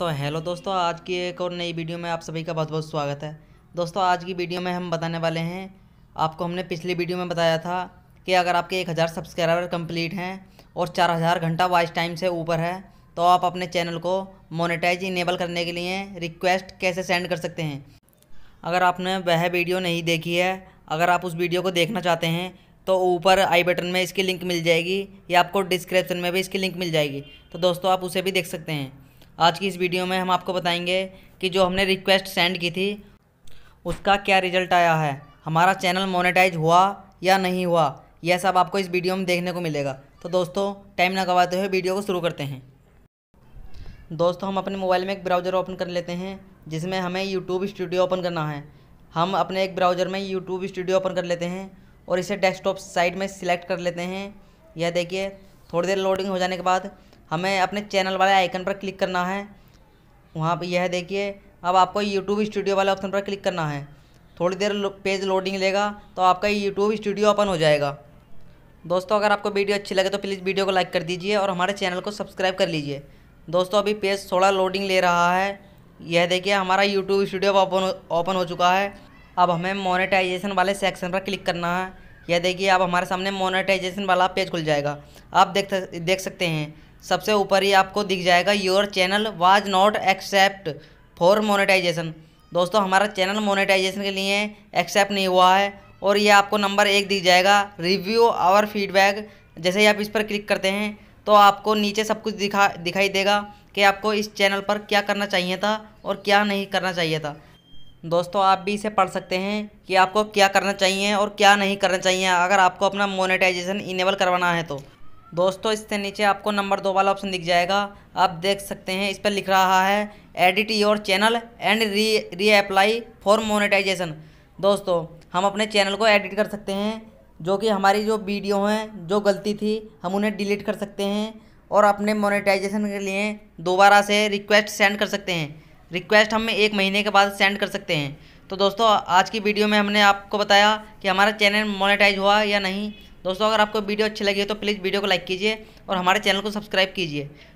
तो हेलो दोस्तों आज की एक और नई वीडियो में आप सभी का बहुत बहुत स्वागत है दोस्तों आज की वीडियो में हम बताने वाले हैं आपको हमने पिछली वीडियो में बताया था कि अगर आपके एक हज़ार सब्सक्राइबर कंप्लीट हैं और चार हज़ार घंटा वॉइस टाइम से ऊपर है तो आप अपने चैनल को मोनेटाइज इनेबल करने के लिए रिक्वेस्ट कैसे सेंड कर सकते हैं अगर आपने वह वीडियो नहीं देखी है अगर आप उस वीडियो को देखना चाहते हैं तो ऊपर आई बटन में इसकी लिंक मिल जाएगी या आपको डिस्क्रिप्शन में भी इसकी लिंक मिल जाएगी तो दोस्तों आप उसे भी देख सकते हैं आज की इस वीडियो में हम आपको बताएंगे कि जो हमने रिक्वेस्ट सेंड की थी उसका क्या रिजल्ट आया है हमारा चैनल मोनेटाइज हुआ या नहीं हुआ यह सब आपको इस वीडियो में देखने को मिलेगा तो दोस्तों टाइम ना गवाते हुए वीडियो को शुरू करते हैं दोस्तों हम अपने मोबाइल में एक ब्राउज़र ओपन कर लेते हैं जिसमें हमें यूट्यूब स्टूडियो ओपन करना है हम अपने एक ब्राउज़र में यूट्यूब स्टूडियो ओपन कर लेते हैं और इसे डेस्कटॉप साइड में सिलेक्ट कर लेते हैं यह देखिए थोड़ी देर लोडिंग हो जाने के बाद हमें अपने चैनल वाले आइकन पर क्लिक करना है वहाँ पर यह देखिए अब आपको यूट्यूब स्टूडियो वाले ऑप्शन पर क्लिक करना है थोड़ी देर पेज लोडिंग लेगा तो आपका यूट्यूब स्टूडियो ओपन हो जाएगा दोस्तों अगर आपको वीडियो अच्छी लगे तो प्लीज़ वीडियो को लाइक कर दीजिए और हमारे चैनल को सब्सक्राइब कर लीजिए दोस्तों अभी पेज थोड़ा लोडिंग ले रहा है यह देखिए हमारा यूट्यूब स्टूडियो ओपन ओपन हो चुका है अब हमें मोनेटाइजेशन वाले सेक्शन पर क्लिक करना है यह देखिए अब हमारे सामने मोनेटाइजेशन वाला पेज खुल जाएगा आप देख देख सकते हैं सबसे ऊपर ही आपको दिख जाएगा your channel was not accept for monetisation दोस्तों हमारा चैनल मोनेटाइजेशन के लिए एक्सेप्ट नहीं हुआ है और ये आपको नंबर एक दिख जाएगा रिव्यू आवर फीडबैक जैसे ही आप इस पर क्लिक करते हैं तो आपको नीचे सब कुछ दिखा दिखाई देगा कि आपको इस चैनल पर क्या करना चाहिए था और क्या नहीं करना चाहिए था दोस्तों आप भी इसे पढ़ सकते हैं कि आपको क्या करना चाहिए और क्या नहीं करना चाहिए अगर आपको अपना मोनेटाइजेशन इनेबल करवाना है तो दोस्तों इससे नीचे आपको नंबर दो वाला ऑप्शन दिख जाएगा आप देख सकते हैं इस पर लिख रहा है edit your channel and re री अप्लाई फॉर मोनेटाइजेशन दोस्तों हम अपने चैनल को एडिट कर सकते हैं जो कि हमारी जो वीडियो हैं जो गलती थी हम उन्हें डिलीट कर सकते हैं और अपने मोनेटाइजेशन के लिए दोबारा से रिक्वेस्ट सेंड कर सकते हैं रिक्वेस्ट हम एक महीने के बाद सेंड कर सकते हैं तो दोस्तों आज की वीडियो में हमने आपको बताया कि हमारा चैनल मोनेटाइज हुआ या नहीं दोस्तों अगर आपको वीडियो अच्छी लगी है तो प्लीज़ वीडियो को लाइक कीजिए और हमारे चैनल को सब्सक्राइब कीजिए